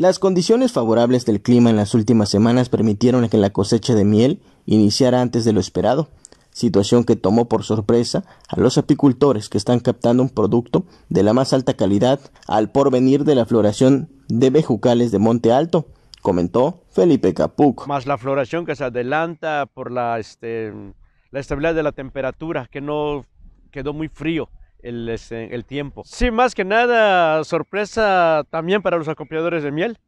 Las condiciones favorables del clima en las últimas semanas permitieron que la cosecha de miel iniciara antes de lo esperado, situación que tomó por sorpresa a los apicultores que están captando un producto de la más alta calidad al porvenir de la floración de bejucales de Monte Alto, comentó Felipe Capuc. Más la floración que se adelanta por la, este, la estabilidad de la temperatura, que no quedó muy frío el, este, el tiempo. Sí, más que nada, sorpresa también para los acopiadores de miel,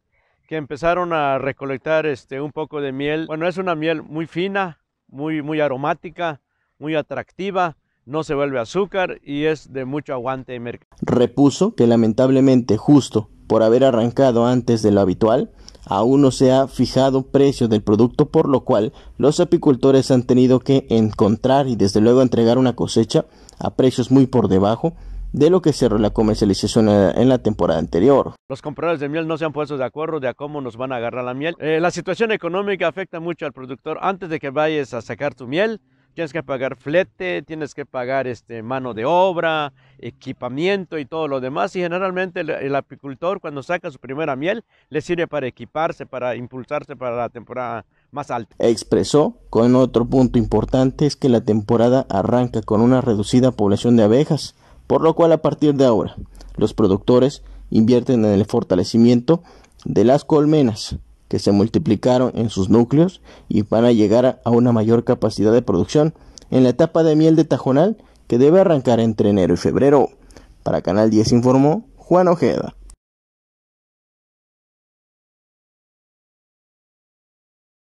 que empezaron a recolectar este, un poco de miel. Bueno, es una miel muy fina, muy, muy aromática, muy atractiva no se vuelve azúcar y es de mucho aguante y mercado. Repuso que lamentablemente justo por haber arrancado antes de lo habitual, aún no se ha fijado precio del producto por lo cual los apicultores han tenido que encontrar y desde luego entregar una cosecha a precios muy por debajo de lo que cerró la comercialización eh, en la temporada anterior. Los compradores de miel no se han puesto de acuerdo de cómo nos van a agarrar la miel. Eh, la situación económica afecta mucho al productor. Antes de que vayas a sacar tu miel, tienes que pagar flete, tienes que pagar este, mano de obra, equipamiento y todo lo demás. Y generalmente el, el, apicultor cuando saca su primera miel le sirve para equiparse, para impulsarse para la temporada más alta. Expresó con otro punto importante es que la temporada arranca con una reducida población de abejas, por lo cual a partir de ahora los productores invierten en el fortalecimiento de las colmenas que se multiplicaron en sus núcleos y van a llegar a una mayor capacidad de producción en la etapa de miel de tajonal que debe arrancar entre enero y febrero. Para Canal 10 informó Juan Ojeda.